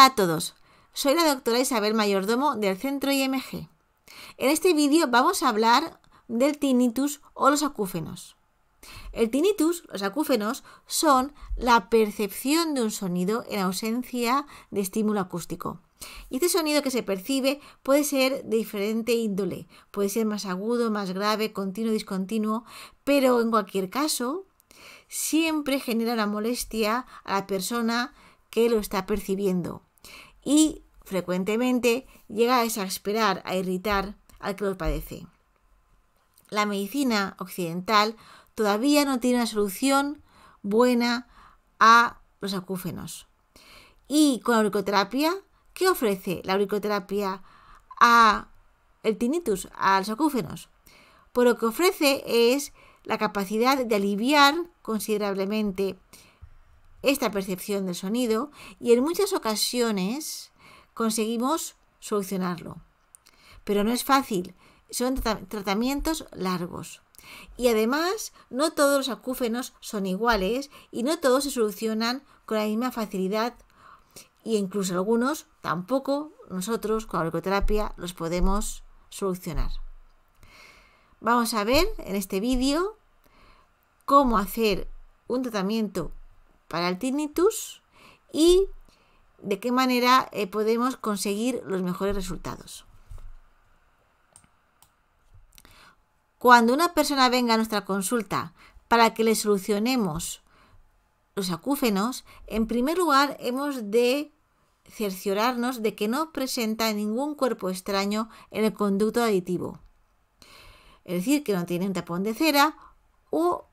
Hola a todos, soy la doctora Isabel Mayordomo del Centro IMG. En este vídeo vamos a hablar del tinnitus o los acúfenos. El tinnitus, los acúfenos, son la percepción de un sonido en ausencia de estímulo acústico. Y este sonido que se percibe puede ser de diferente índole, puede ser más agudo, más grave, continuo, discontinuo, pero en cualquier caso, siempre genera una molestia a la persona que lo está percibiendo y frecuentemente llega a exasperar, a irritar al que lo padece. La medicina occidental todavía no tiene una solución buena a los acúfenos. Y con la auricoterapia, ¿qué ofrece la auricoterapia a el tinnitus, a los acúfenos? Pues lo que ofrece es la capacidad de aliviar considerablemente esta percepción del sonido y en muchas ocasiones conseguimos solucionarlo. Pero no es fácil, son tratamientos largos. Y además, no todos los acúfenos son iguales y no todos se solucionan con la misma facilidad e incluso algunos tampoco nosotros con la auriculoterapia los podemos solucionar. Vamos a ver en este vídeo cómo hacer un tratamiento para el tinnitus y de qué manera eh, podemos conseguir los mejores resultados. Cuando una persona venga a nuestra consulta para que le solucionemos los acúfenos, en primer lugar hemos de cerciorarnos de que no presenta ningún cuerpo extraño en el conducto aditivo. Es decir, que no tiene un tapón de cera o,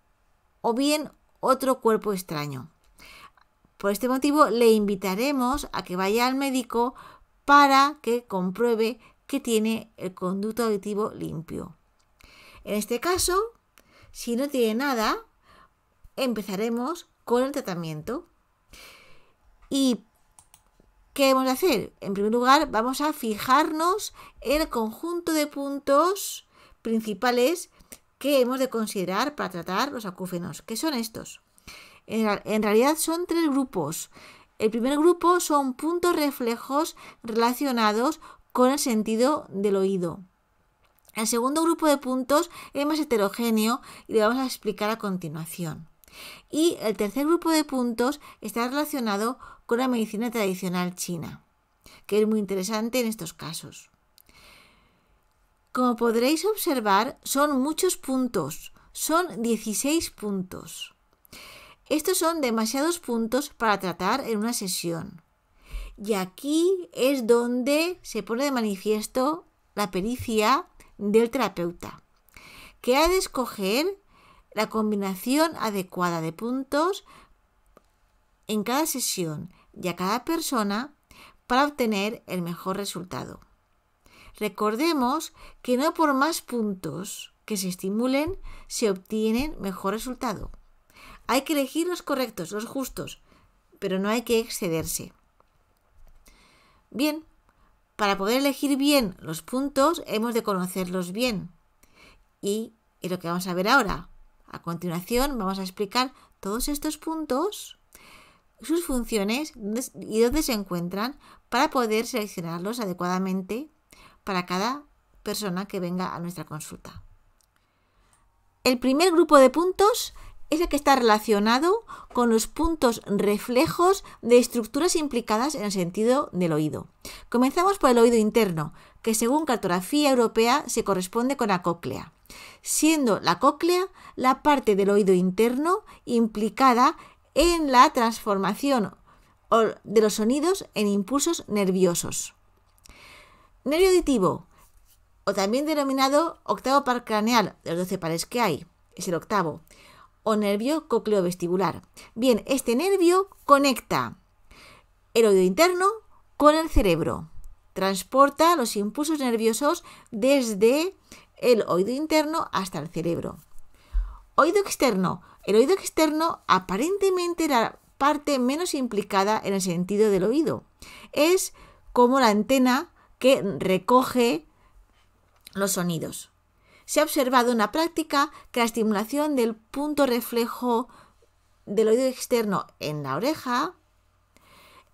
o bien otro cuerpo extraño. Por este motivo le invitaremos a que vaya al médico para que compruebe que tiene el conducto auditivo limpio. En este caso, si no tiene nada, empezaremos con el tratamiento. ¿Y qué hemos de hacer? En primer lugar, vamos a fijarnos en el conjunto de puntos principales que hemos de considerar para tratar los acúfenos, que son estos. En, realidad son tres grupos. El primer grupo son puntos reflejos relacionados con el sentido del oído. El segundo grupo de puntos es más heterogéneo y lo vamos a explicar a continuación. Y el tercer grupo de puntos está relacionado con la medicina tradicional china, que es muy interesante en estos casos. Como podréis observar, son muchos puntos, son 16 puntos. Estos son demasiados puntos para tratar en una sesión. Y aquí es donde se pone de manifiesto la pericia del terapeuta, que ha de escoger la combinación adecuada de puntos en cada sesión y a cada persona para obtener el mejor resultado. Recordemos que no por más puntos que se estimulen se obtienen mejor resultado. Hay que elegir los correctos, los justos, pero no hay que excederse. Bien, para poder elegir bien los puntos hemos de conocerlos bien. Y lo que vamos a ver ahora. A continuación vamos a explicar todos estos puntos, sus funciones y dónde se encuentran para poder seleccionarlos adecuadamente para cada persona que venga a nuestra consulta. El primer grupo de puntos es el que está relacionado con los puntos reflejos de estructuras implicadas en el sentido del oído. Comenzamos por el oído interno, que según cartografía europea se corresponde con la cóclea, siendo la cóclea la parte del oído interno implicada en la transformación de los sonidos en impulsos nerviosos. Nervio auditivo, o también denominado octavo par craneal, de los 12 pares que hay, es el octavo, o nervio cocleovestibular. Bien, este nervio conecta el oído interno con el cerebro. Transporta los impulsos nerviosos desde el oído interno hasta el cerebro. Oído externo. El oído externo aparentemente la parte menos implicada en el sentido del oído. Es como la antena que recoge los sonidos se ha observado en la práctica que la estimulación del punto reflejo del oído externo en la oreja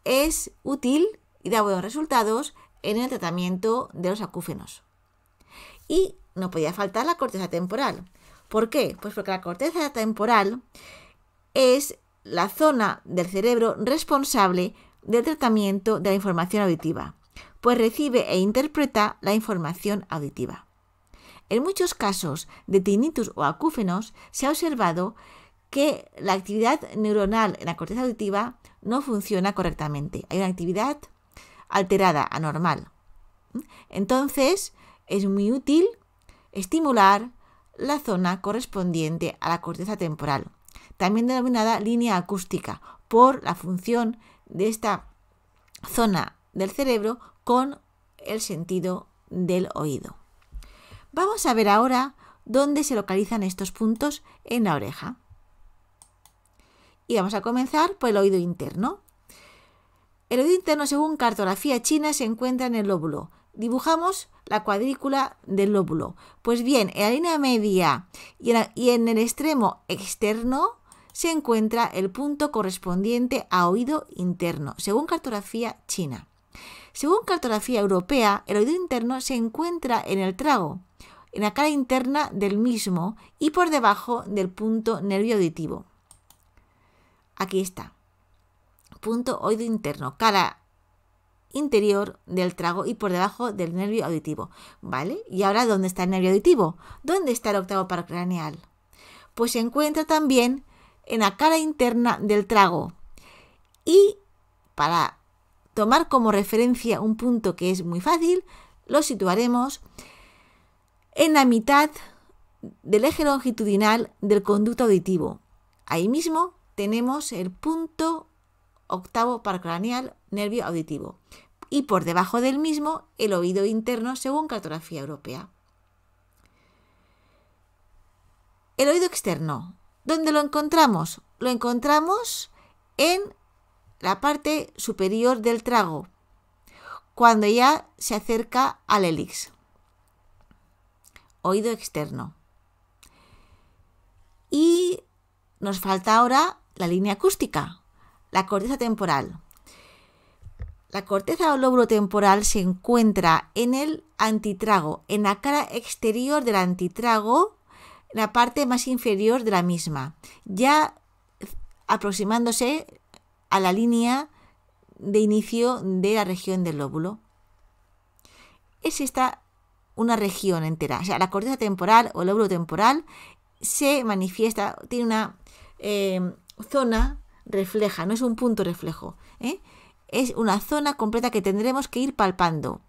es útil y da buenos resultados en el tratamiento de los acúfenos. Y no podía faltar la corteza temporal. ¿Por qué? Pues porque la corteza temporal es la zona del cerebro responsable del tratamiento de la información auditiva, pues recibe e interpreta la información auditiva. En muchos casos de tinnitus o acúfenos se ha observado que la actividad neuronal en la corteza auditiva no funciona correctamente. Hay una actividad alterada, anormal. Entonces, es muy útil estimular la zona correspondiente a la corteza temporal, también denominada línea acústica, por la función de esta zona del cerebro con el sentido del oído. Vamos a ver ahora dónde se localizan estos puntos en la oreja. Y vamos a comenzar por el oído interno. El oído interno, según cartografía china, se encuentra en el lóbulo. Dibujamos la cuadrícula del lóbulo. Pues bien, en la línea media y en, y en el extremo externo se encuentra el punto correspondiente a oído interno, según cartografía china. Según cartografía europea, el oído interno se encuentra en el trago, en la cara interna del mismo y por debajo del punto nervio auditivo. Aquí está. Punto oído interno, cara interior del trago y por debajo del nervio auditivo. ¿Vale? ¿Y ahora dónde está el nervio auditivo? ¿Dónde está el octavo paracraneal? Pues se encuentra también en la cara interna del trago. Y para tomar como referencia un punto que es muy fácil, lo situaremos en la mitad del eje longitudinal del conducto auditivo. Ahí mismo tenemos el punto octavo paracraneal nervio auditivo y por debajo del mismo el oído interno según cartografía europea. El oído externo, ¿dónde lo encontramos? Lo encontramos en la parte superior del trago, cuando ya se acerca al elix. Oído externo. Y nos falta ahora la línea acústica, la corteza temporal. La corteza o lóbulo temporal se encuentra en el antitrago, en la cara exterior del antitrago, en la parte más inferior de la misma, ya aproximándose a la línea de inicio de la región del lóbulo. Es esta una región entera. O sea, la corteza temporal o lóbulo temporal se manifiesta, tiene una eh, zona refleja, no es un punto reflejo. ¿eh? Es una zona completa que tendremos que ir palpando.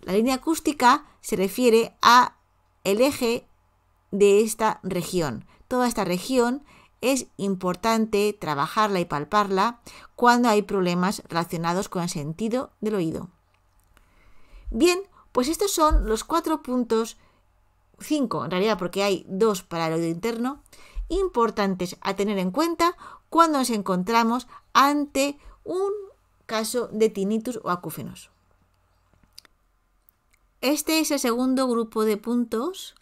La línea acústica se refiere a el eje de esta región. Toda esta región es importante trabajarla y palparla cuando hay problemas relacionados con el sentido del oído. Bien, pues estos son los cuatro puntos, cinco en realidad porque hay dos para el oído interno, importantes a tener en cuenta cuando nos encontramos ante un caso de tinnitus o acúfenos. Este es el segundo grupo de puntos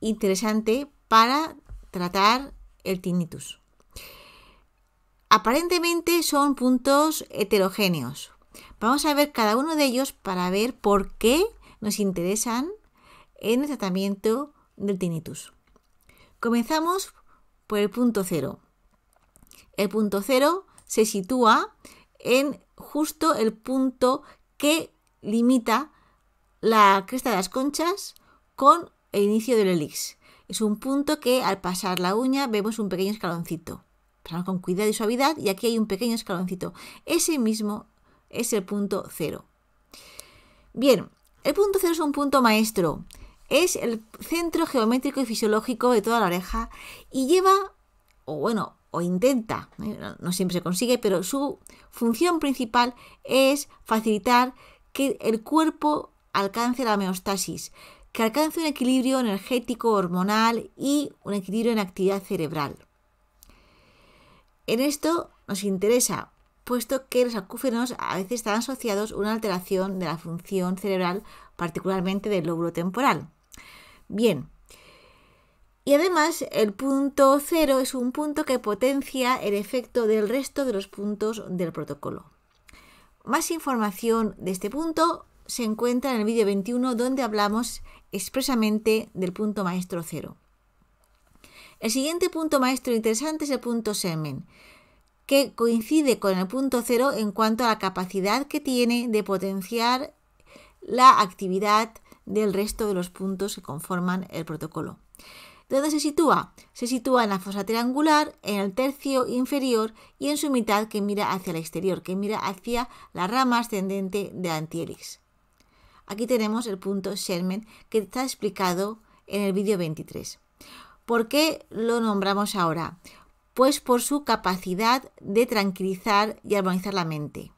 interesante para tratar el tinnitus. Aparentemente son puntos heterogéneos. Vamos a ver cada uno de ellos para ver por qué nos interesan en el tratamiento del tinnitus. Comenzamos por el punto cero. El punto cero se sitúa en justo el punto que limita la cresta de las conchas con el inicio del elix es un punto que al pasar la uña vemos un pequeño escaloncito. Pasamos con cuidado y suavidad y aquí hay un pequeño escaloncito. Ese mismo es el punto cero. Bien, el punto cero es un punto maestro. Es el centro geométrico y fisiológico de toda la oreja y lleva, o bueno, o intenta, ¿eh? no siempre se consigue, pero su función principal es facilitar que el cuerpo alcance la homeostasis, que alcance un equilibrio energético, hormonal y un equilibrio en actividad cerebral. En esto nos interesa, puesto que los acúfenos a veces están asociados a una alteración de la función cerebral, particularmente del lóbulo temporal. Bien, y además el punto cero es un punto que potencia el efecto del resto de los puntos del protocolo. Más información de este punto se encuentra en el vídeo 21 donde hablamos expresamente del punto maestro cero. El siguiente punto maestro interesante es el punto semen, que coincide con el punto cero en cuanto a la capacidad que tiene de potenciar la actividad del resto de los puntos que conforman el protocolo. ¿Dónde se sitúa? Se sitúa en la fosa triangular, en el tercio inferior y en su mitad que mira hacia el exterior, que mira hacia la rama ascendente de antihélix. Aquí tenemos el punto Sherman que está explicado en el vídeo 23. ¿Por qué lo nombramos ahora? Pues por su capacidad de tranquilizar y armonizar la mente.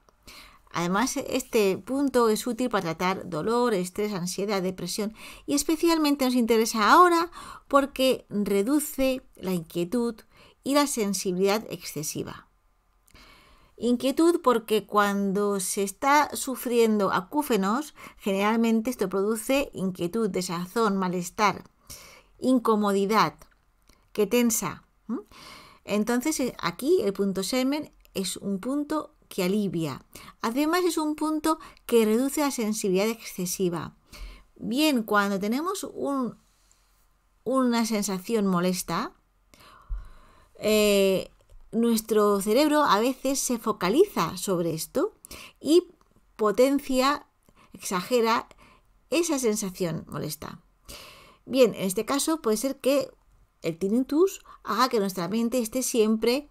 Además, este punto es útil para tratar dolor, estrés, ansiedad, depresión y especialmente nos interesa ahora porque reduce la inquietud y la sensibilidad excesiva. Inquietud porque cuando se está sufriendo acúfenos, generalmente esto produce inquietud, desazón, malestar, incomodidad, que tensa. Entonces eh, aquí el punto semen es un punto que alivia. Además es un punto que reduce la sensibilidad excesiva. Bien, cuando tenemos un, una sensación molesta, eh, nuestro cerebro a veces se focaliza sobre esto y potencia, exagera esa sensación molesta. Bien, en este caso puede ser que el tinnitus haga que nuestra mente esté siempre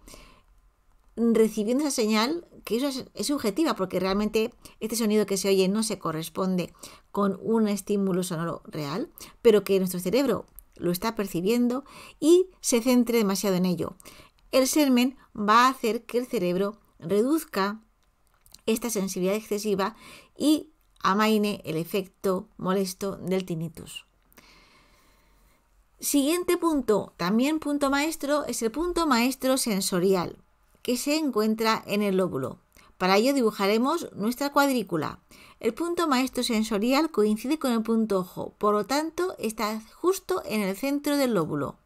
recibiendo esa señal, que eso es, es, subjetiva, porque realmente este sonido que se oye no se corresponde con un estímulo sonoro real, pero que nuestro cerebro lo está percibiendo y se centre demasiado en ello el sermen va a hacer que el cerebro reduzca esta sensibilidad excesiva y amaine el efecto molesto del tinnitus. Siguiente punto, también punto maestro, es el punto maestro sensorial, que se encuentra en el lóbulo. Para ello dibujaremos nuestra cuadrícula. El punto maestro sensorial coincide con el punto ojo, por lo tanto está justo en el centro del lóbulo.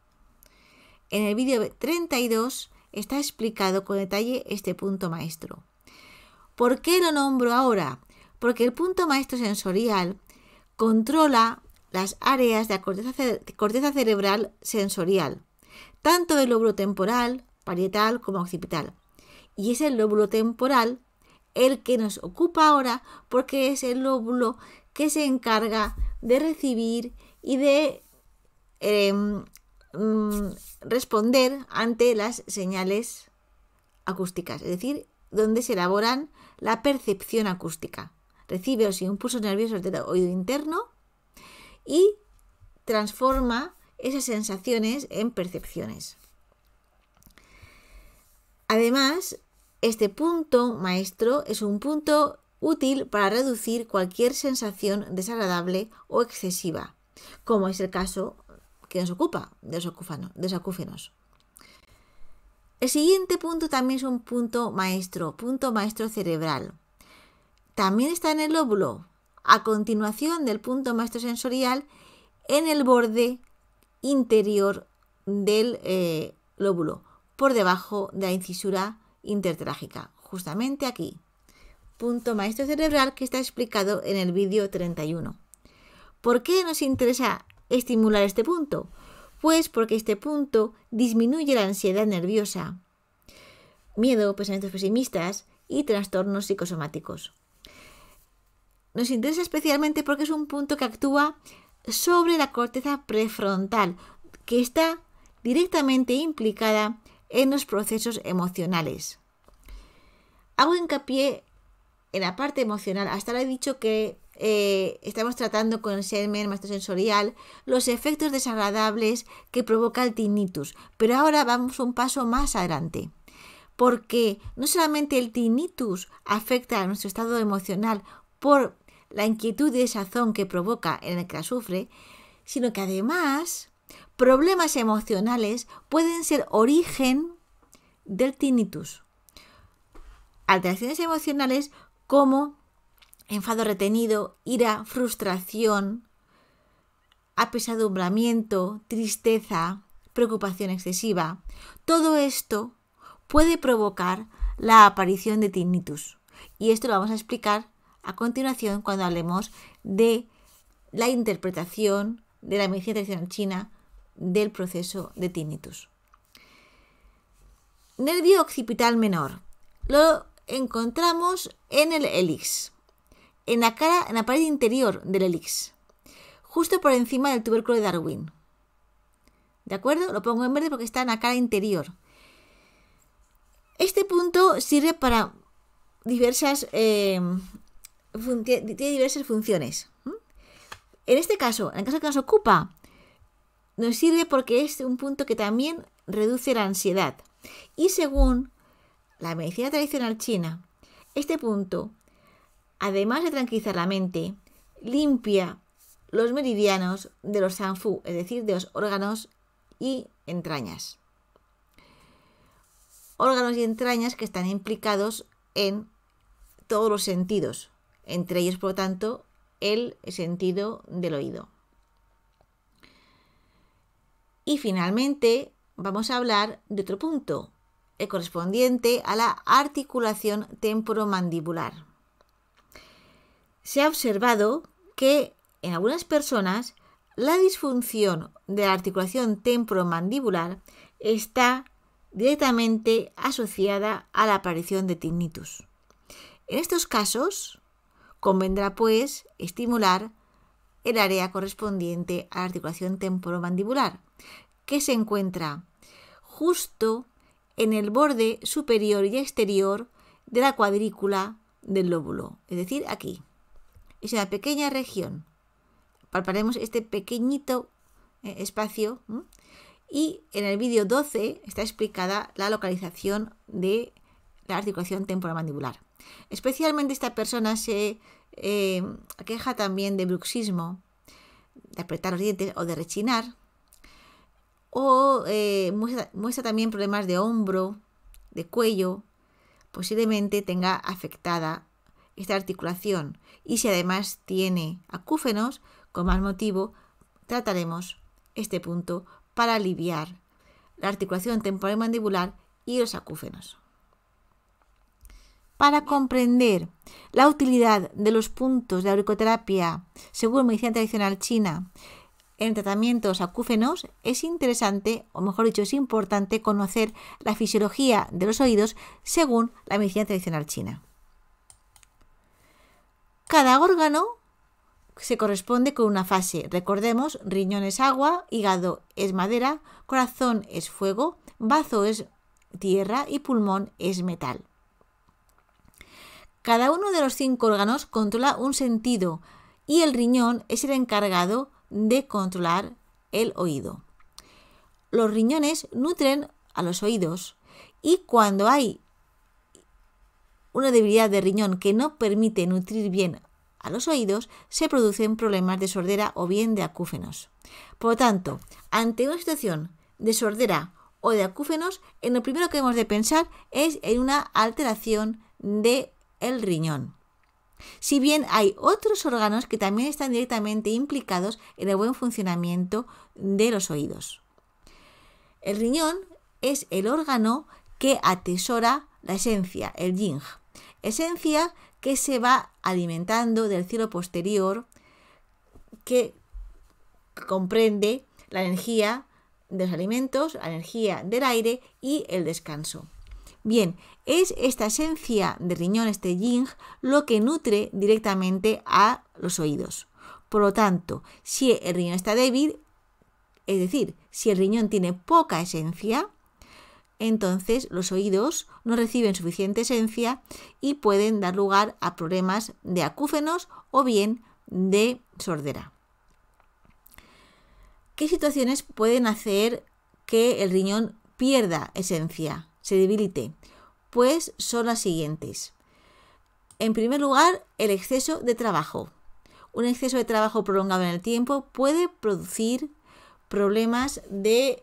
En el vídeo 32 está explicado con detalle este punto maestro. ¿Por qué lo nombro ahora? Porque el punto maestro sensorial controla las áreas de la corteza, corteza cerebral sensorial, tanto del lóbulo temporal, parietal como occipital. Y es el lóbulo temporal el que nos ocupa ahora porque es el lóbulo que se encarga de recibir y de em, Mm, responder ante las señales acústicas, es decir, donde se elaboran la percepción acústica. Recibe los impulsos nerviosos del oído interno y transforma esas sensaciones en percepciones. Además, este punto maestro es un punto útil para reducir cualquier sensación desagradable o excesiva, como es el caso que nos ocupa, acúfenos. El siguiente punto también es un punto maestro, punto maestro cerebral. También está en el lóbulo, a continuación del punto maestro sensorial, en el borde interior del eh, lóbulo, por debajo de la incisura intertrágica, justamente aquí. Punto maestro cerebral que está explicado en el vídeo 31. ¿Por qué nos interesa estimular este punto? Pues porque este punto disminuye la ansiedad nerviosa, miedo, pensamientos pesimistas y trastornos psicosomáticos. Nos interesa especialmente porque es un punto que actúa sobre la corteza prefrontal, que está directamente implicada en los procesos emocionales. Hago hincapié en la parte emocional. Hasta lo he dicho que eh, estamos tratando con el semen sensorial los efectos desagradables que provoca el tinnitus. Pero ahora vamos un paso más adelante. Porque no solamente el tinnitus afecta a nuestro estado emocional por la inquietud y desazón que provoca en el que la sufre, sino que además problemas emocionales pueden ser origen del tinnitus. Alteraciones emocionales como enfado retenido, ira, frustración, apesadumbramiento, tristeza, preocupación excesiva. Todo esto puede provocar la aparición de tinnitus. Y esto lo vamos a explicar a continuación cuando hablemos de la interpretación de la medicina tradicional china del proceso de tinnitus. Nervio occipital menor. Lo encontramos en el elix en la, cara, en la pared interior del elix, justo por encima del tubérculo de Darwin. ¿De acuerdo? Lo pongo en verde porque está en la cara interior. Este punto sirve para diversas, eh, diversas funciones. En este caso, en el caso que nos ocupa, nos sirve porque es un punto que también reduce la ansiedad. Y según la medicina tradicional china, este punto además de tranquilizar la mente, limpia los meridianos de los sanfu, es decir, de los órganos y entrañas. Órganos y entrañas que están implicados en todos los sentidos, entre ellos, por lo tanto, el sentido del oído. Y finalmente, vamos a hablar de otro punto, el correspondiente a la articulación temporomandibular se ha observado que en algunas personas la disfunción de la articulación temporomandibular está directamente asociada a la aparición de tinnitus. En estos casos, convendrá pues estimular el área correspondiente a la articulación temporomandibular, que se encuentra justo en el borde superior y exterior de la cuadrícula del lóbulo, es decir, aquí es una pequeña región. Palparemos este pequeñito eh, espacio y en el vídeo 12 está explicada la localización de la articulación temporomandibular. Especialmente esta persona se eh, queja también de bruxismo, de apretar los dientes o de rechinar, o eh, muestra, muestra también problemas de hombro, de cuello, posiblemente tenga afectada esta articulación y si además tiene acúfenos, con más motivo, trataremos este punto para aliviar la articulación temporal mandibular y los acúfenos. Para comprender la utilidad de los puntos de auricoterapia según medicina tradicional china en tratamientos acúfenos, es interesante, o mejor dicho, es importante conocer la fisiología de los oídos según la medicina tradicional china cada órgano se corresponde con una fase. Recordemos, riñón es agua, hígado es madera, corazón es fuego, bazo es tierra y pulmón es metal. Cada uno de los cinco órganos controla un sentido y el riñón es el encargado de controlar el oído. Los riñones nutren a los oídos y cuando hay una debilidad de riñón que no permite nutrir bien a los oídos, se producen problemas de sordera o bien de acúfenos. Por lo tanto, ante una situación de sordera o de acúfenos, en lo primero que hemos de pensar es en una alteración del el riñón. Si bien hay otros órganos que también están directamente implicados en el buen funcionamiento de los oídos. El riñón es el órgano que atesora la esencia, el jing, Esencia que se va alimentando del cielo posterior que comprende la energía de los alimentos, la energía del aire y el descanso. Bien, es esta esencia de riñón, este ying, lo que nutre directamente a los oídos. Por lo tanto, si el riñón está débil, es decir, si el riñón tiene poca esencia, entonces los oídos no reciben suficiente esencia y pueden dar lugar a problemas de acúfenos o bien de sordera. ¿Qué situaciones pueden hacer que el riñón pierda esencia, se debilite? Pues son las siguientes. En primer lugar, el exceso de trabajo. Un exceso de trabajo prolongado en el tiempo puede producir problemas de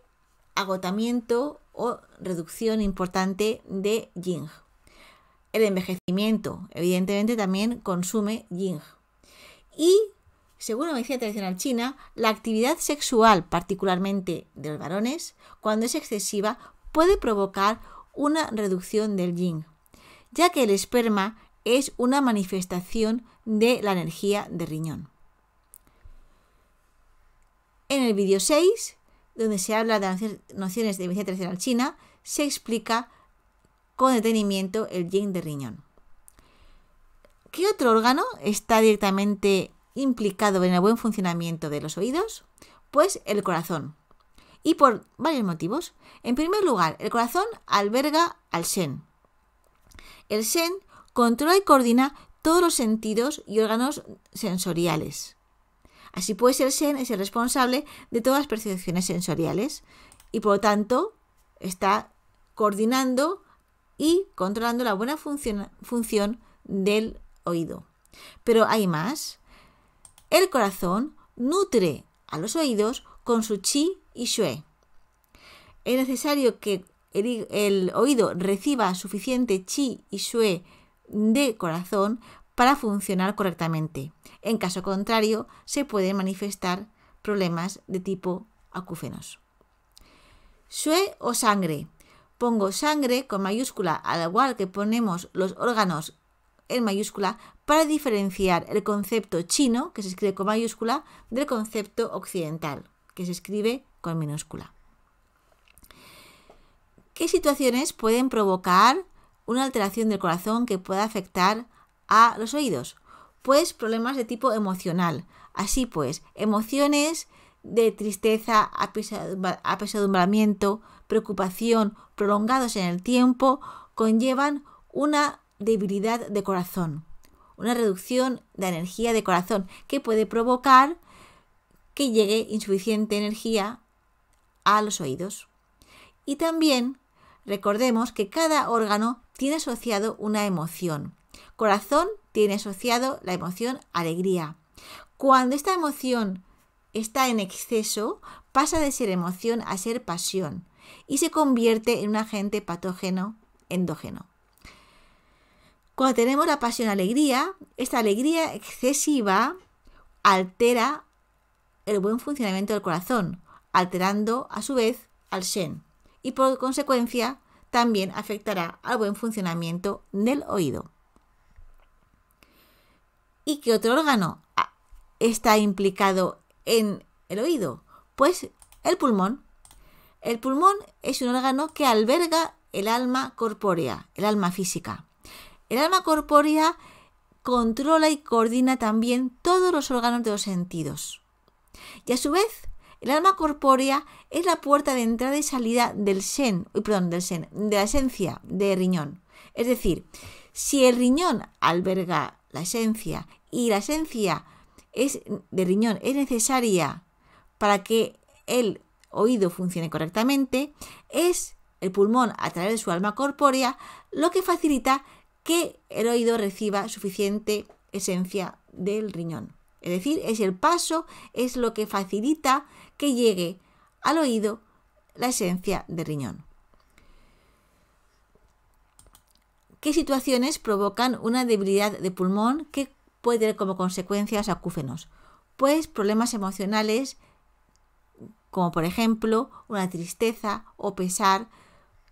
agotamiento o reducción importante de Ying. El envejecimiento, evidentemente, también consume Ying. Y, según la medicina tradicional china, la actividad sexual, particularmente de los varones, cuando es excesiva, puede provocar una reducción del ying ya que el esperma es una manifestación de la energía de riñón. En el vídeo 6 donde se habla de las nociones de medicina tradicional china, se explica con detenimiento el yin de riñón. ¿Qué otro órgano está directamente implicado en el buen funcionamiento de los oídos? Pues el corazón. Y por varios motivos. En primer lugar, el corazón alberga al Shen. El Shen controla y coordina todos los sentidos y órganos sensoriales. Así pues, el sen es el responsable de todas las percepciones sensoriales y por lo tanto está coordinando y controlando la buena función, del oído. Pero hay más. El corazón nutre a los oídos con su chi y shue. Es necesario que el, oído reciba suficiente chi y shue de corazón para funcionar correctamente. En caso contrario, se pueden manifestar problemas de tipo acúfenos. Sue o sangre. Pongo sangre con mayúscula al igual que ponemos los órganos en mayúscula para diferenciar el concepto chino, que se escribe con mayúscula, del concepto occidental, que se escribe con minúscula. ¿Qué situaciones pueden provocar una alteración del corazón que pueda afectar a los oídos? Pues problemas de tipo emocional. Así pues, emociones de tristeza, apesadumbramiento, preocupación prolongados en el tiempo conllevan una debilidad de corazón, una reducción de energía de corazón que puede provocar que llegue insuficiente energía a los oídos. Y también recordemos que cada órgano tiene asociado una emoción. Corazón tiene asociado la emoción alegría. Cuando esta emoción está en exceso, pasa de ser emoción a ser pasión y se convierte en un agente patógeno endógeno. Cuando tenemos la pasión alegría, esta alegría excesiva altera el buen funcionamiento del corazón, alterando a su vez al Shen y por consecuencia también afectará al buen funcionamiento del oído y qué otro órgano ah, está implicado en el oído? Pues el pulmón. El pulmón es un órgano que alberga el alma corpórea, el alma física. El alma corpórea controla y coordina también todos los órganos de los sentidos. Y a su vez, el alma corpórea es la puerta de entrada y salida del sen, perdón, del sen, de la esencia de riñón. Es decir, si el riñón alberga la esencia y la esencia es de riñón es necesaria para que el oído funcione correctamente, es el pulmón a través de su alma corpórea lo que facilita que el oído reciba suficiente esencia del riñón. Es decir, es el paso, es lo que facilita que llegue al oído la esencia del riñón. ¿Qué situaciones provocan una debilidad de pulmón que puede tener como consecuencias acúfenos, pues problemas emocionales como por ejemplo una tristeza o pesar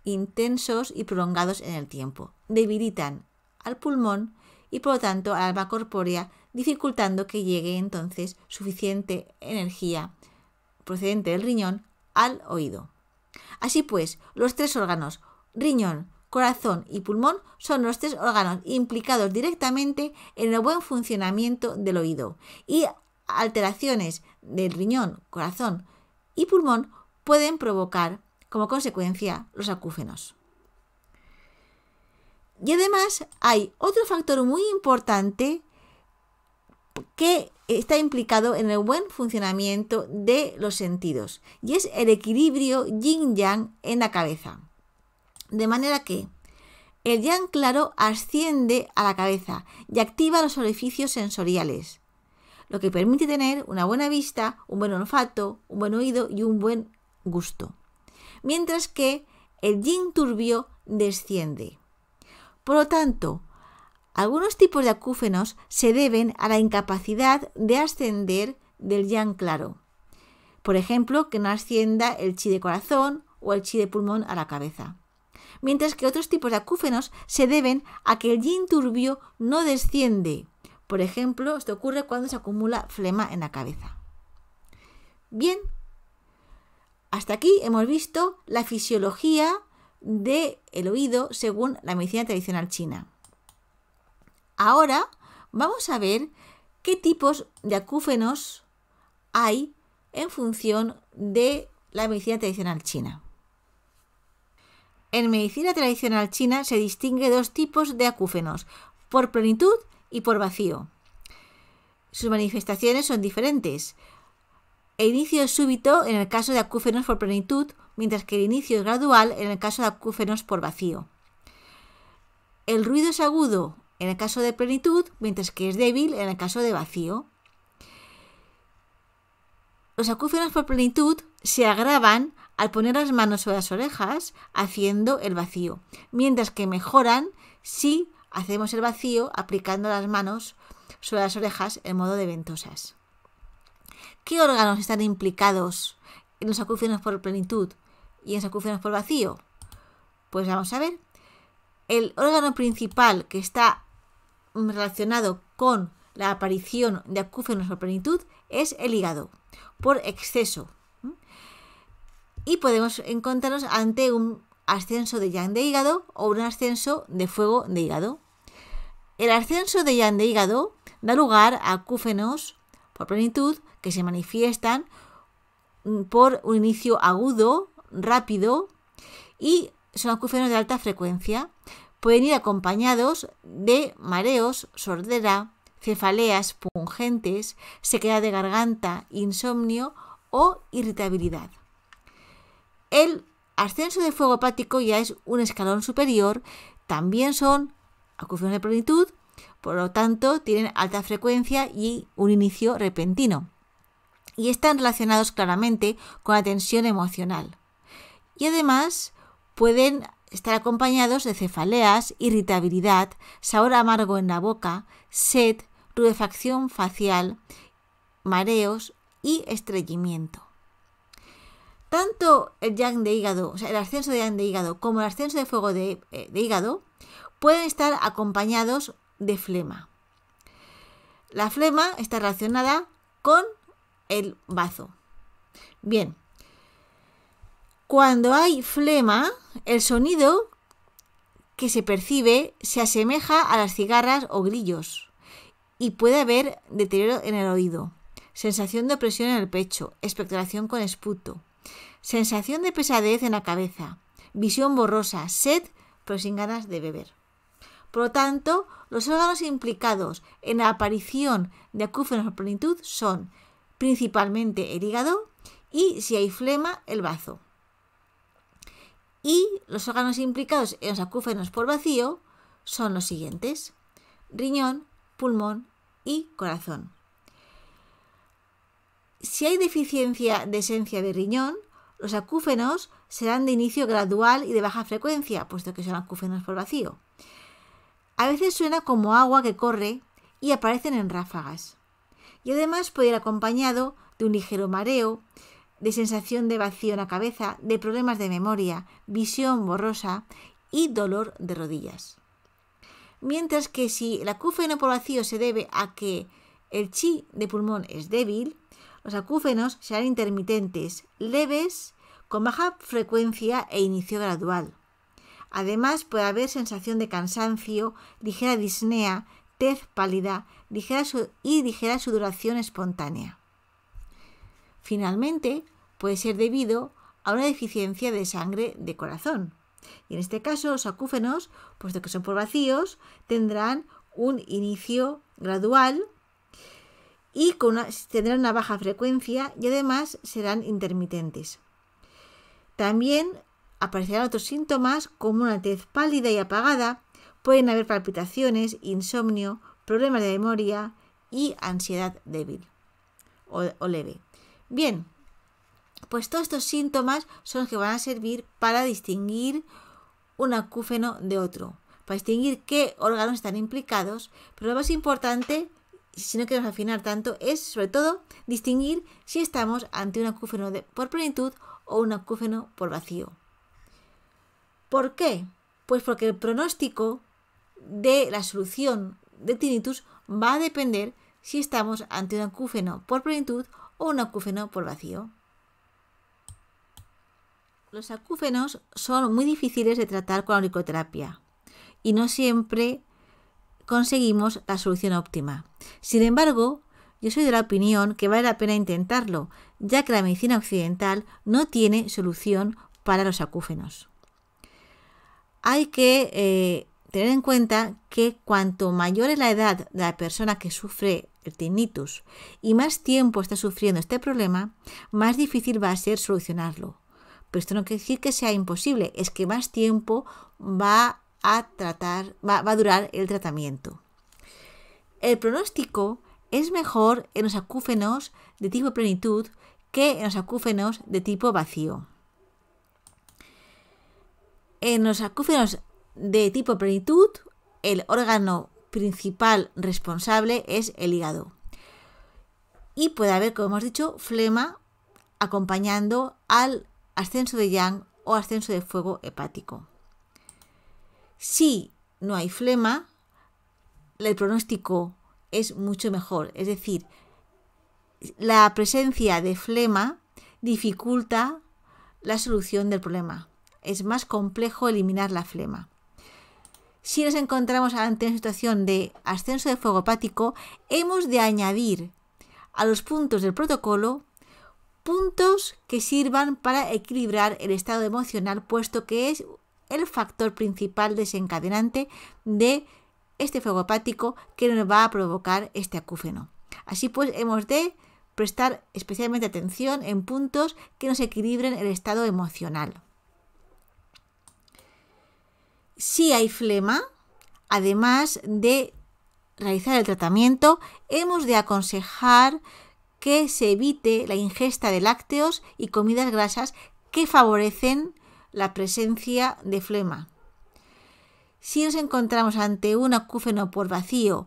intensos y prolongados en el tiempo. Debilitan al pulmón y por lo tanto al alma corpórea, dificultando que llegue entonces suficiente energía procedente del riñón al oído. Así pues, los tres órganos, riñón, corazón y pulmón son los tres órganos implicados directamente en el buen funcionamiento del oído y alteraciones del riñón, corazón y pulmón pueden provocar como consecuencia los acúfenos. Y además hay otro factor muy importante que está implicado en el buen funcionamiento de los sentidos y es el equilibrio yin-yang en la cabeza. De manera que el yang claro asciende a la cabeza y activa los orificios sensoriales, lo que permite tener una buena vista, un buen olfato, un buen oído y un buen gusto. Mientras que el yin turbio desciende. Por lo tanto, algunos tipos de acúfenos se deben a la incapacidad de ascender del yang claro. Por ejemplo, que no ascienda el chi de corazón o el chi de pulmón a la cabeza mientras que otros tipos de acúfenos se deben a que el yin turbio no desciende. Por ejemplo, esto ocurre cuando se acumula flema en la cabeza. Bien, hasta aquí hemos visto la fisiología del el oído según la medicina tradicional china. Ahora vamos a ver qué tipos de acúfenos hay en función de la medicina tradicional china. En medicina tradicional china se distingue dos tipos de acúfenos, por plenitud y por vacío. Sus manifestaciones son diferentes. El inicio es súbito en el caso de acúfenos por plenitud, mientras que el inicio es gradual en el caso de acúfenos por vacío. El ruido es agudo en el caso de plenitud, mientras que es débil en el caso de vacío. Los acúfenos por plenitud se agravan al poner las manos sobre las orejas haciendo el vacío, mientras que mejoran si hacemos el vacío aplicando las manos sobre las orejas en modo de ventosas. ¿Qué órganos están implicados en los acúfenos por plenitud y en los acúfenos por vacío? Pues vamos a ver. El órgano principal que está relacionado con la aparición de acúfenos por plenitud es el hígado, por exceso, y podemos encontrarnos ante un ascenso de yang de hígado o un ascenso de fuego de hígado. El ascenso de yang de hígado da lugar a acúfenos por plenitud que se manifiestan mm, por un inicio agudo, rápido y son acúfenos de alta frecuencia. Pueden ir acompañados de mareos, sordera, cefaleas pungentes, sequedad de garganta, insomnio o irritabilidad. El ascenso de fuego hepático ya es un escalón superior, también son acuciones de plenitud, por lo tanto tienen alta frecuencia y un inicio repentino. Y están relacionados claramente con la tensión emocional. Y además pueden estar acompañados de cefaleas, irritabilidad, sabor amargo en la boca, sed, rudefacción facial, mareos y estreñimiento. Tanto el yang de hígado, o sea, el ascenso de yang de hígado, como el ascenso de fuego eh, de, hígado, pueden estar acompañados de flema. La flema está relacionada con el bazo. Bien, cuando hay flema, el sonido que se percibe se asemeja a las cigarras o grillos y puede haber deterioro en el oído, sensación de opresión en el pecho, expectoración con esputo sensación de pesadez en la cabeza, visión borrosa, sed, pero sin ganas de beber. Por lo tanto, los órganos implicados en la aparición de acúfenos a plenitud son principalmente el hígado y, si hay flema, el bazo. Y los órganos implicados en los acúfenos por vacío son los siguientes: riñón, pulmón y corazón. Si hay deficiencia de esencia de riñón, los acúfenos serán de inicio gradual y de baja frecuencia, puesto que son acúfenos por vacío. A veces suena como agua que corre y aparecen en ráfagas. Y además puede ir acompañado de un ligero mareo, de sensación de vacío en la cabeza, de problemas de memoria, visión borrosa y dolor de rodillas. Mientras que si el acúfeno por vacío se debe a que el chi de pulmón es débil, los acúfenos serán intermitentes, leves, con baja frecuencia e inicio gradual. Además, puede haber sensación de cansancio, ligera disnea, tez pálida y ligera sudoración espontánea. Finalmente, puede ser debido a una deficiencia de sangre de corazón. Y en este caso, los acúfenos, puesto que son por vacíos, tendrán un inicio gradual y con una, tendrán una baja frecuencia y además serán intermitentes. También aparecerán otros síntomas como una tez pálida y apagada, pueden haber palpitaciones, insomnio, problemas de memoria y ansiedad débil o, leve. Bien, pues todos estos síntomas son los que van a servir para distinguir un acúfeno de otro, para distinguir qué órganos están implicados, pero lo más importante si no queremos afinar tanto, es sobre todo distinguir si estamos ante un acúfeno de, por plenitud o un acúfeno por vacío. ¿Por qué? Pues porque el pronóstico de la solución de tinnitus va a depender si estamos ante un acúfeno por plenitud o un acúfeno por vacío. Los acúfenos son muy difíciles de tratar con onicoterapia y no siempre conseguimos la solución óptima. Sin embargo, yo soy de la opinión que vale la pena intentarlo, ya que la medicina occidental no tiene solución para los acúfenos. Hay que eh, tener en cuenta que cuanto mayor es la edad de la persona que sufre el tinnitus y más tiempo está sufriendo este problema, más difícil va a ser solucionarlo. Pero esto no quiere decir que sea imposible, es que más tiempo va a tratar, va, va a durar el tratamiento. El pronóstico es mejor en los acúfenos de tipo plenitud que en los acúfenos de tipo vacío. En los acúfenos de tipo plenitud, el órgano principal responsable es el hígado. Y puede haber, como hemos dicho, flema acompañando al ascenso de yang o ascenso de fuego hepático. Si no hay flema, el pronóstico es mucho mejor. Es decir, la presencia de flema dificulta la solución del problema. Es más complejo eliminar la flema. Si nos encontramos ante una situación de ascenso de fuego hepático, hemos de añadir a los puntos del protocolo puntos que sirvan para equilibrar el estado emocional, puesto que es el factor principal desencadenante de este fuego hepático que nos va a provocar este acúfeno. Así pues, hemos de prestar especialmente atención en puntos que nos equilibren el estado emocional. Si hay flema, además de realizar el tratamiento, hemos de aconsejar que se evite la ingesta de lácteos y comidas grasas que favorecen la presencia de flema. Si nos encontramos ante un acúfeno por vacío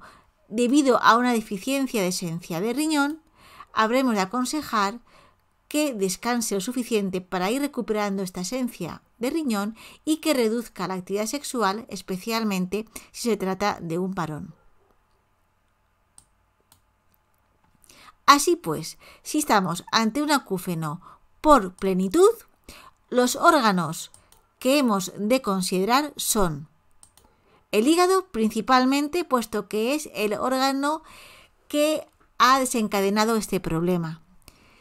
debido a una deficiencia de esencia de riñón, habremos de aconsejar que descanse lo suficiente para ir recuperando esta esencia de riñón y que reduzca la actividad sexual, especialmente si se trata de un parón Así pues, si estamos ante un acúfeno por plenitud, los órganos que hemos de considerar son el hígado principalmente, puesto que es el órgano que ha desencadenado este problema.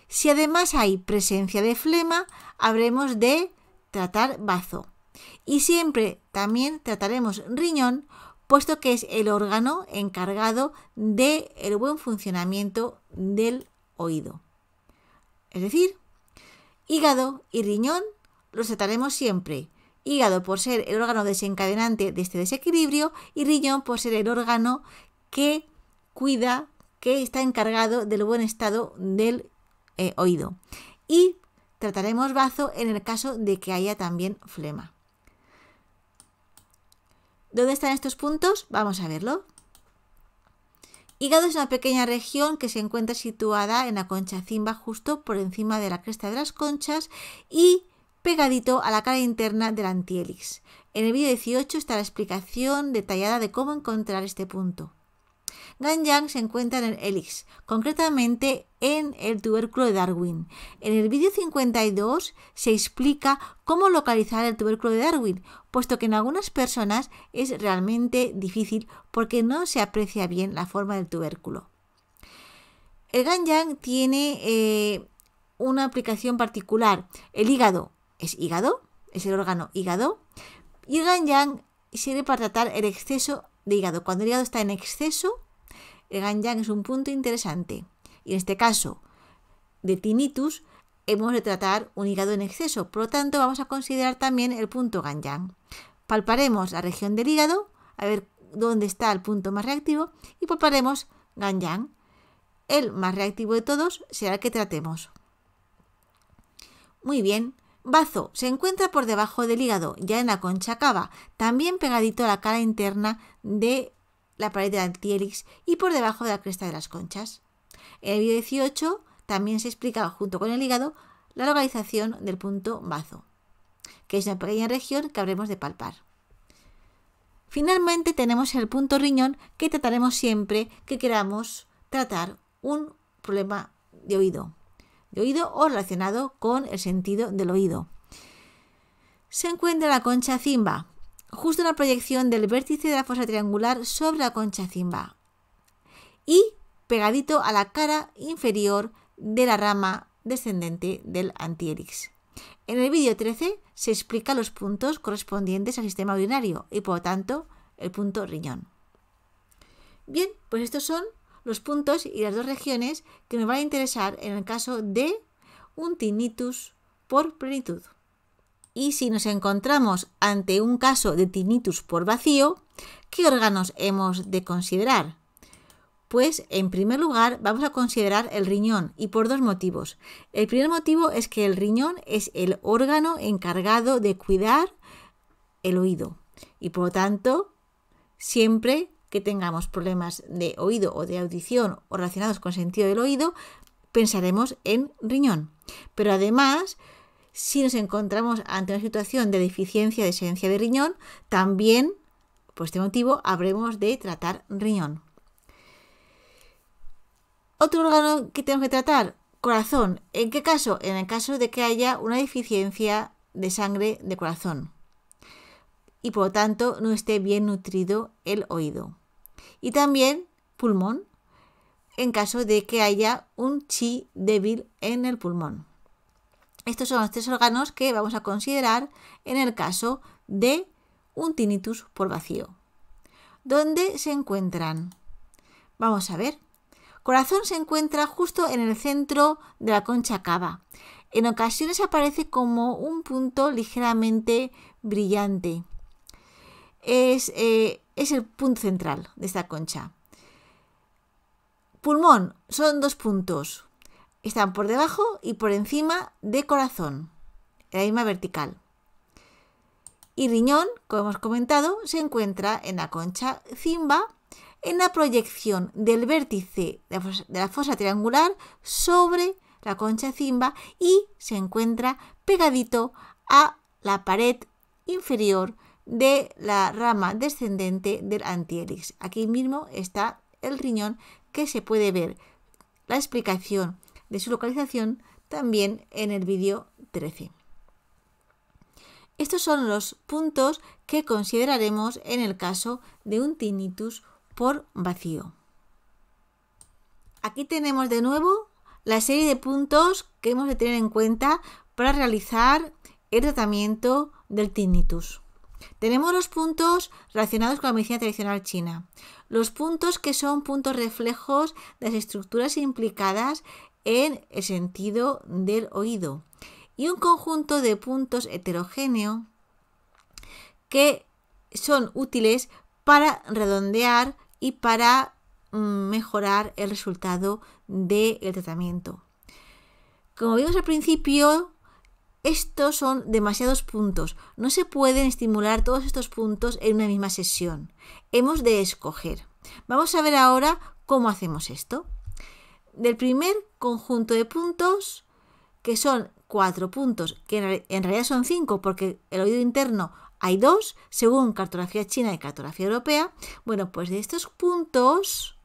Si además hay presencia de flema, habremos de tratar bazo. Y siempre también trataremos riñón, puesto que es el órgano encargado del buen funcionamiento del oído. Es decir, hígado y riñón los trataremos siempre. Hígado por ser el órgano desencadenante de este desequilibrio y riñón por ser el órgano que cuida, que está encargado del buen estado del eh, oído. Y trataremos bazo en el caso de que haya también flema. ¿Dónde están estos puntos? Vamos a verlo. Hígado es una pequeña región que se encuentra situada en la concha cimba justo por encima de la cresta de las conchas y pegadito a la cara interna del antihelix. En el vídeo 18 está la explicación detallada de cómo encontrar este punto. Ganyang se encuentra en el hélix, concretamente en el tubérculo de Darwin. En el vídeo 52 se explica cómo localizar el tubérculo de Darwin, puesto que en algunas personas es realmente difícil porque no se aprecia bien la forma del tubérculo. El Ganyang tiene eh, una aplicación particular, el hígado, es hígado, es el órgano hígado. Y el Yang sirve para tratar el exceso de hígado. Cuando el hígado está en exceso, el Yang es un punto interesante. Y en este caso, de tinnitus, hemos de tratar un hígado en exceso. Por lo tanto, vamos a considerar también el punto Yang. Palparemos la región del hígado, a ver dónde está el punto más reactivo, y palparemos Yang. El más reactivo de todos será el que tratemos. Muy bien, Bazo se encuentra por debajo del hígado, ya en la concha cava, también pegadito a la cara interna de la pared del antiélix y por debajo de la cresta de las conchas. En el video 18 también se explica junto con el hígado la localización del punto bazo, que es una pequeña región que habremos de palpar. Finalmente tenemos el punto riñón que trataremos siempre que queramos tratar un problema de oído oído o relacionado con el sentido del oído. Se encuentra la concha cimba, justo en la proyección del vértice de la fosa triangular sobre la concha cimba y pegadito a la cara inferior de la rama descendente del antihelix. En el vídeo 13 se explica los puntos correspondientes al sistema urinario y por lo tanto el punto riñón. Bien, pues estos son los puntos y las dos regiones que nos van a interesar en el caso de un tinnitus por plenitud. Y si nos encontramos ante un caso de tinnitus por vacío, ¿qué órganos hemos de considerar? Pues en primer lugar vamos a considerar el riñón y por dos motivos. El primer motivo es que el riñón es el órgano encargado de cuidar el oído y por lo tanto siempre que tengamos problemas de oído o de audición o relacionados con sentido del oído, pensaremos en riñón. Pero además, si nos encontramos ante una situación de deficiencia de esencia de riñón, también, por este motivo, habremos de tratar riñón. Otro órgano que tenemos que tratar, corazón. ¿En qué caso? En el caso de que haya una deficiencia de sangre de corazón y por lo tanto no esté bien nutrido el oído y también pulmón en caso de que haya un chi débil en el pulmón. Estos son los tres órganos que vamos a considerar en el caso de un tinnitus por vacío. ¿Dónde se encuentran? Vamos a ver. Corazón se encuentra justo en el centro de la concha cava. En ocasiones aparece como un punto ligeramente brillante. Es, eh, es el punto central de esta concha. Pulmón son dos puntos. Están por debajo y por encima de corazón, la misma vertical. Y riñón, como hemos comentado, se encuentra en la concha cimba, en la proyección del vértice de la fosa triangular sobre la concha cimba y se encuentra pegadito a la pared inferior de la rama descendente del antihelix. Aquí mismo está el riñón que se puede ver la explicación de su localización también en el vídeo 13. Estos son los puntos que consideraremos en el caso de un tinnitus por vacío. Aquí tenemos de nuevo la serie de puntos que hemos de tener en cuenta para realizar el tratamiento del tinnitus. Tenemos los puntos relacionados con la medicina tradicional china, los puntos que son puntos reflejos de las estructuras implicadas en el sentido del oído y un conjunto de puntos heterogéneo que son útiles para redondear y para mm, mejorar el resultado del tratamiento. Como vimos al principio, estos son demasiados puntos. No se pueden estimular todos estos puntos en una misma sesión. Hemos de escoger. Vamos a ver ahora cómo hacemos esto. Del primer conjunto de puntos, que son cuatro puntos, que en realidad son cinco, porque el oído interno hay dos, según cartografía china y cartografía europea. Bueno, pues de estos puntos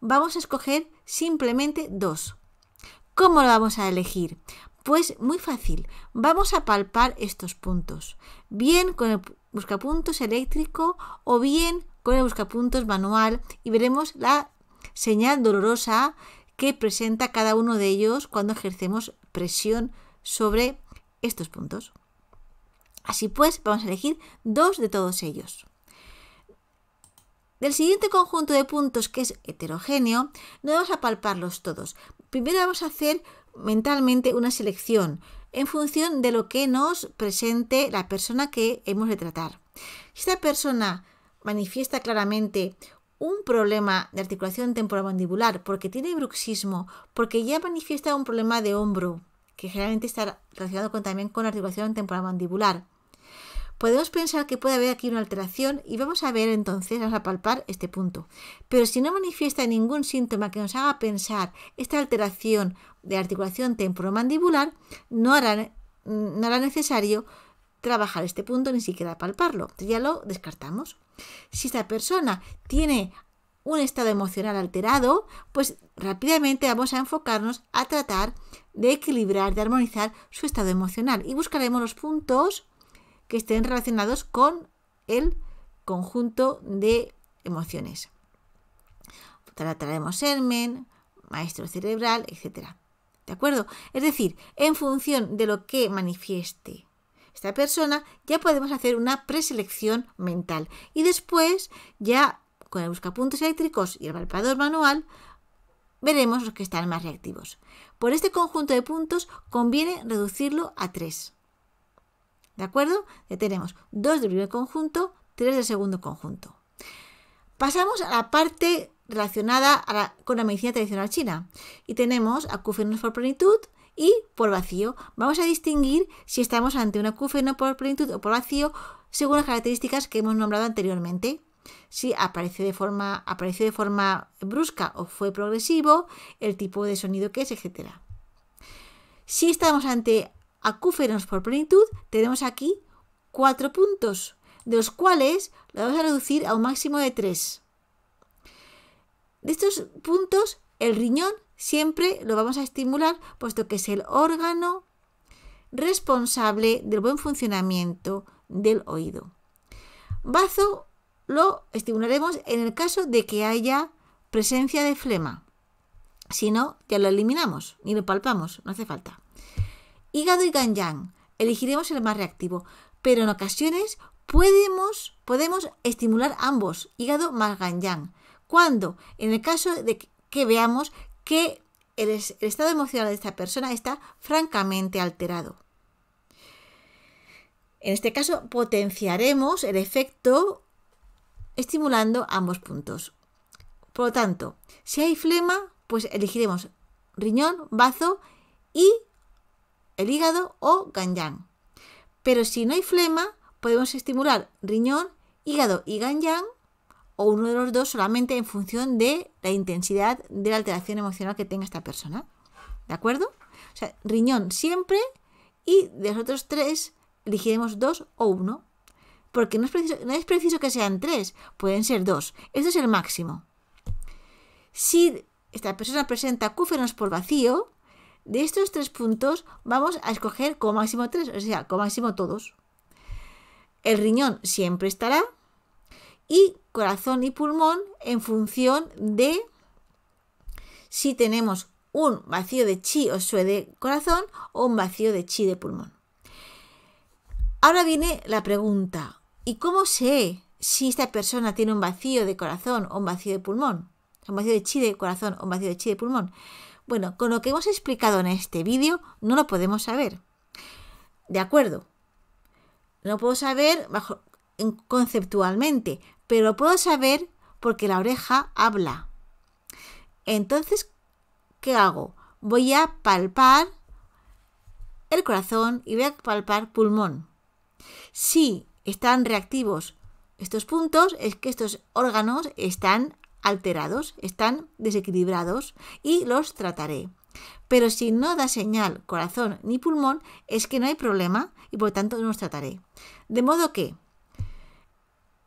vamos a escoger simplemente dos. ¿Cómo lo vamos a elegir? Pues muy fácil, vamos a palpar estos puntos, bien con el buscapuntos eléctrico o bien con el buscapuntos manual y veremos la señal dolorosa que presenta cada uno de ellos cuando ejercemos presión sobre estos puntos. Así pues, vamos a elegir dos de todos ellos. Del siguiente conjunto de puntos, que es heterogéneo, no vamos a palparlos todos. Primero vamos a hacer mentalmente una selección en función de lo que nos presente la persona que hemos de tratar. Si esta persona manifiesta claramente un problema de articulación temporomandibular porque tiene bruxismo, porque ya manifiesta un problema de hombro, que generalmente está relacionado con, también con articulación temporomandibular, podemos pensar que puede haber aquí una alteración y vamos a ver entonces, a palpar este punto. Pero si no manifiesta ningún síntoma que nos haga pensar esta alteración de articulación temporomandibular, no hará, no hará necesario trabajar este punto ni siquiera palparlo. Ya lo descartamos. Si esta persona tiene un estado emocional alterado, pues rápidamente vamos a enfocarnos a tratar de equilibrar, de armonizar su estado emocional y buscaremos los puntos que estén relacionados con el conjunto de emociones. Trataremos sermen, maestro cerebral, etc. ¿De acuerdo? Es decir, en función de lo que manifieste esta persona, ya podemos hacer una preselección mental. Y después, ya con el buscapuntos eléctricos y el palpador manual, veremos los que están más reactivos. Por este conjunto de puntos conviene reducirlo a tres. ¿De acuerdo? Ya tenemos dos del primer conjunto, tres del segundo conjunto. Pasamos a la parte relacionada con la medicina tradicional china y tenemos acúfenos por plenitud y por vacío. Vamos a distinguir si estamos ante un acúfeno por plenitud o por vacío según las características que hemos nombrado anteriormente. Si aparece de forma, apareció de forma brusca o fue progresivo, el tipo de sonido que es, etc. Si estamos ante acúferos por plenitud, tenemos aquí cuatro puntos, de los cuales lo vamos a reducir a un máximo de tres. De estos puntos, el riñón siempre lo vamos a estimular, puesto que es el órgano responsable del buen funcionamiento del oído. Bazo lo estimularemos en el caso de que haya presencia de flema. Si no, ya lo eliminamos y lo palpamos, no hace falta hígado y ganyang. Elegiremos el más reactivo, pero en ocasiones podemos, estimular ambos, hígado más ganyang. Cuando, en el caso de que, veamos que el estado emocional de esta persona está francamente alterado. En este caso, potenciaremos el efecto estimulando ambos puntos. Por lo tanto, si hay flema, pues elegiremos riñón, bazo y el hígado o ganyang. Pero si no hay flema, podemos estimular riñón, hígado y ganyang o uno de los dos solamente en función de la intensidad de la alteración emocional que tenga esta persona. ¿De acuerdo? O sea, riñón siempre y de los otros tres elegiremos dos o uno. Porque no es, preciso, no es preciso que sean tres, pueden ser dos. esto es el máximo. Si esta persona presenta cúferos por vacío, de estos tres puntos vamos a escoger como máximo tres, o sea, como máximo todos. El riñón siempre estará y corazón y pulmón en función de si tenemos un vacío de chi o sue de corazón o un vacío de chi de pulmón. Ahora viene la pregunta, ¿y cómo sé si esta persona tiene un vacío de corazón o un vacío de pulmón? Un vacío de chi de corazón o un vacío de chi de pulmón. Bueno, con lo que hemos explicado en este vídeo no lo podemos saber. De acuerdo. No puedo saber conceptualmente, pero puedo saber porque la oreja habla. Entonces, ¿qué hago? Voy a palpar el corazón y voy a palpar pulmón. Si están reactivos estos puntos, es que estos órganos están alterados, están desequilibrados y los trataré. Pero si no da señal corazón ni pulmón, es que no hay problema y por tanto no los trataré. De modo que,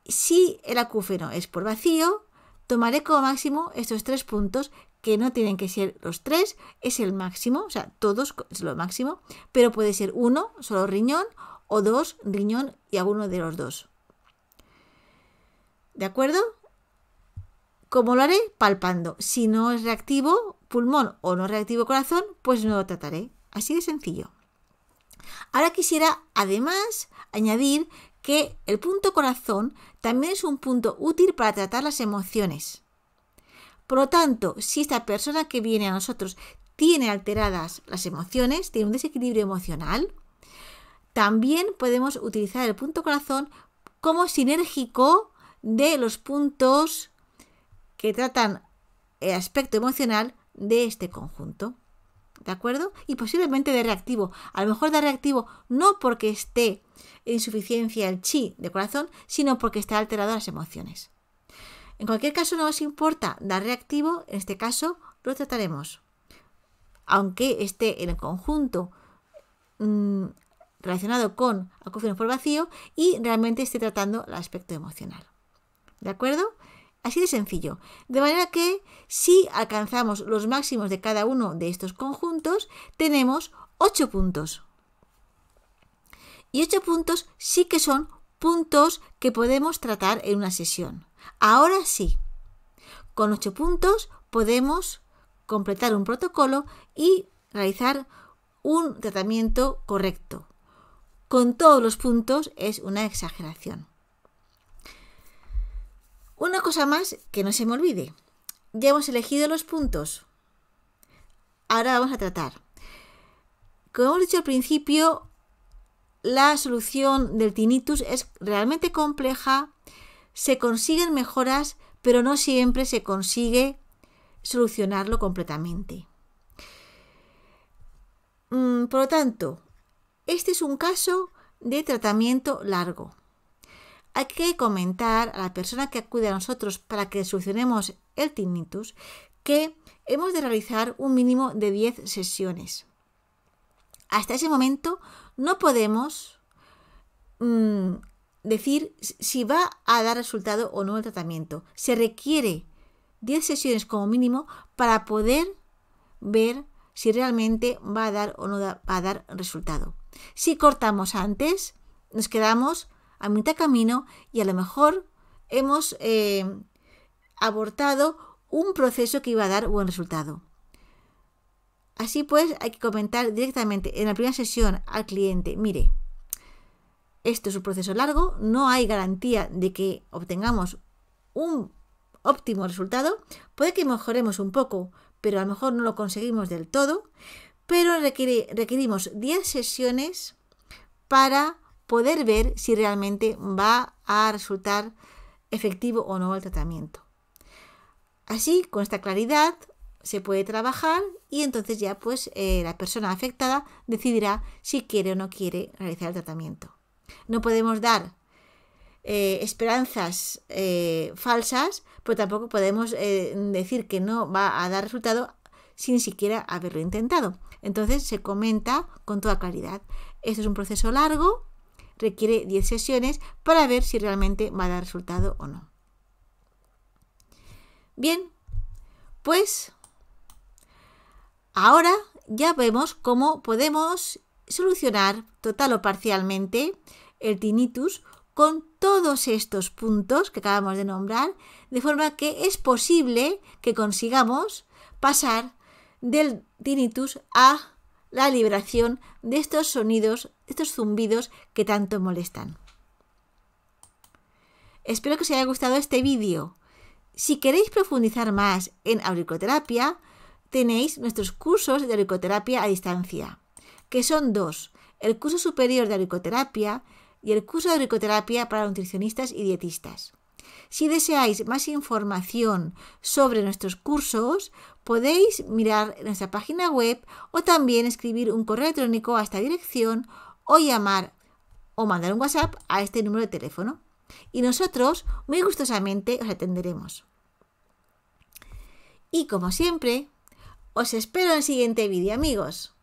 si el acúfeno es por vacío, tomaré como máximo estos tres puntos que no tienen que ser los tres, es el máximo, o sea, todos es lo máximo, pero puede ser uno, solo riñón, o dos, riñón y alguno de los dos. ¿De acuerdo? Como lo haré? Palpando. Si no es reactivo pulmón o no reactivo corazón, pues no lo trataré. Así de sencillo. Ahora quisiera además añadir que el punto corazón también es un punto útil para tratar las emociones. Por lo tanto, si esta persona que viene a nosotros tiene alteradas las emociones, tiene un desequilibrio emocional, también podemos utilizar el punto corazón como sinérgico de los puntos que tratan el eh, aspecto emocional de este conjunto. ¿De acuerdo? Y posiblemente de reactivo. A lo mejor de reactivo no porque esté en insuficiencia el chi de corazón, sino porque está alterado las emociones. En cualquier caso, no nos importa dar reactivo, en este caso lo trataremos. Aunque esté en el conjunto mm, relacionado con acusación por vacío y realmente esté tratando el aspecto emocional. ¿De acuerdo? Así de sencillo. De manera que si alcanzamos los máximos de cada uno de estos conjuntos, tenemos 8 puntos. Y 8 puntos sí que son puntos que podemos tratar en una sesión. Ahora sí, con 8 puntos podemos completar un protocolo y realizar un tratamiento correcto. Con todos los puntos es una exageración. Una cosa más que no se me olvide. Ya hemos elegido los puntos. Ahora vamos a tratar. Como hemos dicho al principio, la solución del tinnitus es realmente compleja, se consiguen mejoras, pero no siempre se consigue solucionarlo completamente. Mm, por lo tanto, este es un caso de tratamiento largo hay que comentar a la persona que acude a nosotros para que solucionemos el tinnitus que hemos de realizar un mínimo de 10 sesiones. Hasta ese momento no podemos mm, decir si va a dar resultado o no el tratamiento. Se requiere 10 sesiones como mínimo para poder ver si realmente va a dar o no va a dar resultado. Si cortamos antes, nos quedamos a mitad camino y a lo mejor hemos eh, abortado un proceso que iba a dar buen resultado. Así pues, hay que comentar directamente en la primera sesión al cliente, mire, esto es un proceso largo, no hay garantía de que obtengamos un óptimo resultado, puede que mejoremos un poco, pero a lo mejor no lo conseguimos del todo, pero requerimos 10 sesiones para poder ver si realmente va a resultar efectivo o no el tratamiento. Así, con esta claridad, se puede trabajar y entonces ya pues eh, la persona afectada decidirá si quiere o no quiere realizar el tratamiento. No podemos dar eh, esperanzas eh, falsas, pero tampoco podemos decir que no va a dar resultado sin siquiera haberlo intentado. Entonces se comenta con toda claridad. Esto es un proceso largo, requiere 10 sesiones para ver si realmente va a dar resultado o no. Bien, pues ahora ya vemos cómo podemos solucionar total o parcialmente el tinnitus con todos estos puntos que acabamos de nombrar, de forma que es posible que consigamos pasar del tinnitus a la liberación de estos sonidos estos zumbidos que tanto molestan. Espero que os haya gustado este vídeo. Si queréis profundizar más en auriculoterapia, tenéis nuestros cursos de auriculoterapia a distancia, que son dos, el curso superior de auriculoterapia y el curso de auriculoterapia para nutricionistas y dietistas. Si deseáis más información sobre nuestros cursos, podéis mirar nuestra página web o también escribir un correo electrónico a esta dirección o llamar o mandar un WhatsApp a este número de teléfono y nosotros muy gustosamente os atenderemos. Y como siempre, os espero en el siguiente vídeo amigos.